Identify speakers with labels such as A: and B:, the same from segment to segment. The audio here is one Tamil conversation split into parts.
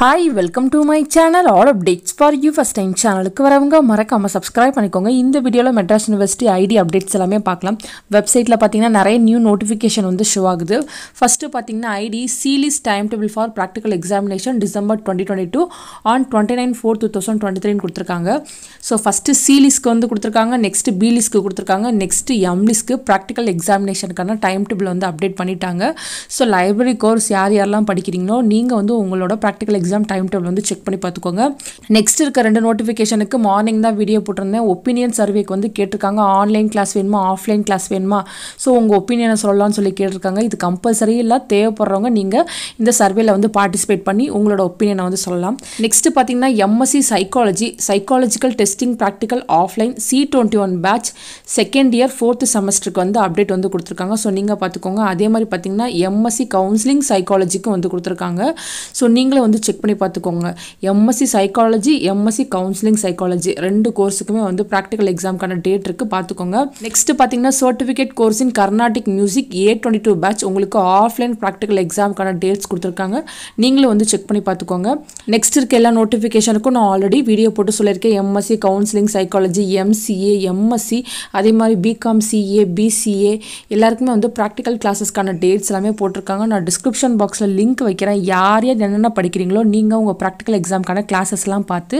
A: hi welcome to my channel all updates for you first time சேனலுக்கு வரவங்க மறக்காமல் சப்ஸ்கிரைப் பண்ணிக்கோங்க இந்த வீடியோவில் மெட்ராஸ் யூனிவர்சிட்டி ஐடி அப்டேட்ஸ் எல்லாமே பார்க்கலாம் வெப்சைட்டில் பார்த்தீங்கன்னா நிறைய நியூ நோட்டிஃபிகேஷன் வந்து ஷோ ஆகுது ஃபஸ்ட்டு பார்த்தீங்கன்னா ஐடி சீலிஸ் time table for practical examination December twenty twenty two on twenty nine four two thousand twenty த்ரீன்னு கொடுத்துருக்காங்க ஸோ ஃபஸ்ட்டு சீலிஸ்க்கு வந்து கொடுத்துருக்காங்க நெக்ஸ்ட் பிலிஸ்க்கு கொடுத்துருக்காங்க நெக்ஸ்ட் எம்லிஸ்க்கு ப்ராக்டிக்கல் எக்ஸாமினேஷனுக்கான டைம் டேபிள் வந்து அப்டேட் பண்ணிட்டாங்க ஸோ லைப்ரரி கோர்ஸ் யார் யாரெல்லாம் படிக்கிறீங்களோ நீங்கள் வந்து உங்களோட ப்ராக்டிக்கல் எக்ஸாம் டைம் டேபிள் வந்து செக் பண்ணி பார்த்துக்கோங்க நெக்ஸ்ட் இருக்க ரெண்டு நோட்டிஃபிகேஷனுக்கு மார்னிங் தான் வீடியோ போட்டிருந்தேன் ஒப்பீனியன் சர்வேக்கு வந்து கேட்டிருக்காங்க ஆன்லைன் கிளாஸ் வேணுமா ஆஃப்லைன் கிளாஸ் வேணுமா ஸோ உங்கள் ஒப்பீனியனை சொல்லலாம்னு சொல்லி கேட்டிருக்காங்க இது கம்பல்சரி இல்லை தேவைப்படுறவங்க நீங்கள் இந்த சர்வேல வந்து பார்ட்டிசிபேட் பண்ணி உங்களோட ஒப்பீனியனை வந்து சொல்லலாம் நெக்ஸ்ட் பார்த்தீங்கன்னா MSc psychology psychological testing practical offline C twenty one batch second year fourth செமஸ்டருக்கு வந்து அப்டேட் வந்து கொடுத்துருக்காங்க ஸோ நீங்கள் பார்த்துக்கோங்க அதே மாதிரி பார்த்தீங்கன்னா எம்எஸ்சி கவுன்சிலிங் சைக்காலஜிக்கும் வந்து கொடுத்துருக்காங்க ஸோ நீங்களும் வந்து செக் செக் பண்ணி பார்த்துக்கோங்க MSc psychology MSc counselling psychology ரெண்டு கோர்ஸுக்குமே வந்து ப்ராக்டிக்கல் எக்ஸாம்க்கான டேட் இருக்குது பார்த்துக்கோங்க நெக்ஸ்ட் பார்த்தீங்கன்னா certificate course in Carnatic music A twenty two batch உங்களுக்கு ஆஃப்லைன் ப்ராக்டிக்கல் எக்ஸாமுக்கான டேட்ஸ் கொடுத்துருக்காங்க நீங்களும் வந்து செக் பண்ணி பார்த்துக்கோங்க நெக்ஸ்ட் இருக்க எல்லா நோட்டிஃபிகேஷனுக்கும் நான் ஆல்ரெடி வீடியோ போட்டு சொல்லியிருக்கேன் MSc counselling psychology MCA MSc அதே மாதிரி பிகாம் சிஏ பிசிஏ எல்லாருக்குமே வந்து ப்ராக்டிக்கல் கிளாஸஸ்க்கான டேட்ஸ் எல்லாமே போட்டிருக்காங்க நான் டிஸ்கிரிப்ஷன் பாக்ஸில் லிங்க் வைக்கிறேன் யார் யார் என்னென்ன படிக்கிறீங்களோ நீங்கள் உங்கள் ப்ராக்டிக்கல் எக்ஸாமுக்கான கிளாஸஸ்லாம் பார்த்து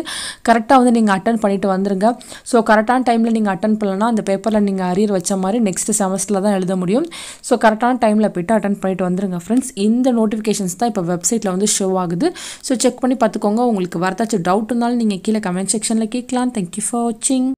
A: கரெக்டாக வந்து நீங்கள் அட்டன் பண்ணிவிட்டு வந்துருங்க ஸோ கரெக்டான டைமில் நீங்கள் அட்டன் பண்ணலன்னா அந்த பேப்பரில் நீங்கள் அரியர் வச்ச மாதிரி நெக்ஸ்ட் செமஸ்டரில் தான் எழுத முடியும் ஸோ கரெக்டான டைமில் போய்ட்டு அட்டன் பண்ணிட்டு வந்துருங்க ஃப்ரெண்ட்ஸ் இந்த நோட்டிஃபிகேஷன்ஸ் தான் இப்போ வெப்சைட்டில் வந்து ஷோ ஆகுது ஸோ செக் பண்ணி பார்த்துக்கோங்க உங்களுக்கு வரதாச்சும் டவுட் இருந்தாலும் நீங்கள் கீழே கமெண்ட் செக்ஷனில் கேட்கலாம் தேங்க்யூ ஃபார் வாட்சிங்